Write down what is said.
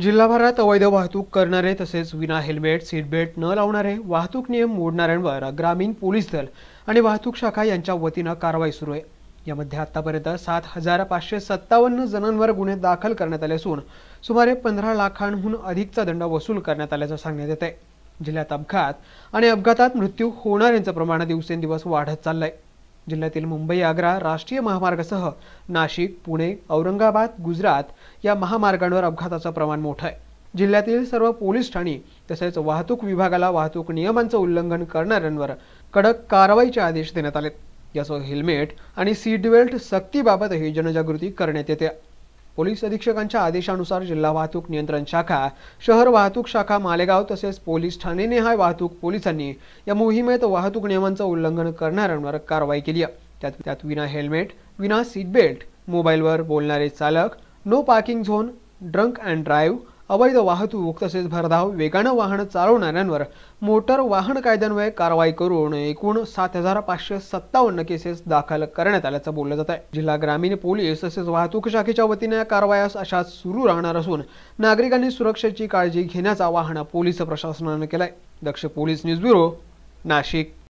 जिल्हाभरात अवैध वाहतूक करणारे तसेच विना हेल्मेट सीटबेल्ट न लावणारे वाहतूक नियम मोडणाऱ्यांवर ग्रामीण पोलीस दल आणि वाहतूक शाखा यांच्या वतीनं कारवाई सुरू आहे यामध्ये आतापर्यंत सात हजार पाचशे सत्तावन्न जणांवर गुन्हे दाखल करण्यात आले असून सुमारे पंधरा लाखांहून अधिकचा दंड वसूल करण्यात आल्याचं सांगण्यात येत आहे जिल्ह्यात अपघात आणि अपघातात मृत्यू होणाऱ्यांचं प्रमाण दिवसेंदिवस वाढत चाललंय जिल्ह्यातील मुंबई आग्रा राष्ट्रीय महामार्गासह नाशिक पुणे औरंगाबाद गुजरात या महामार्गांवर अपघाताचं प्रमाण मोठं आहे जिल्ह्यातील सर्व पोलीस ठाणी तसेच वाहतूक विभागाला वाहतूक नियमांचं उल्लंघन करणाऱ्यांवर कडक कारवाईचे आदेश देण्यात आले यासह हेल्मेट आणि सीट बेल्ट सक्तीबाबतही जनजागृती करण्यात येते पोलीस अधीक्षकांच्या आदेशानुसार जिल्हा वाहतूक नियंत्रण शाखा शहर वाहतूक शाखा मालेगाव तसेच पोलीस हाय वाहतूक पोलिसांनी या मोहिमेत वाहतूक नियमांचं उल्लंघन करणाऱ्यांवर कारवाई केली आहे त्यात त्यात विना हेल्मेट विना सीट बेल्ट मोबाईलवर बोलणारे चालक no parking zone drunk and drive अवैध वाहतूक तसेच भरधाव वेगानं वाहन चालवणाऱ्यांवर मोटर वाहन कायद्यान्वये कारवाई करून एकूण सात हजार पाचशे सत्तावन्न केसेस दाखल करण्यात आल्याचं बोललं जात आहे जिल्हा ग्रामीण पोलीस तसेच वाहतूक शाखेच्या वतीने या कारवायास अशा सुरू राहणार असून नागरिकांनी सुरक्षेची काळजी घेण्याचा आवाहन पोलीस प्रशासनानं केलंय Daksh police news bureau Nashik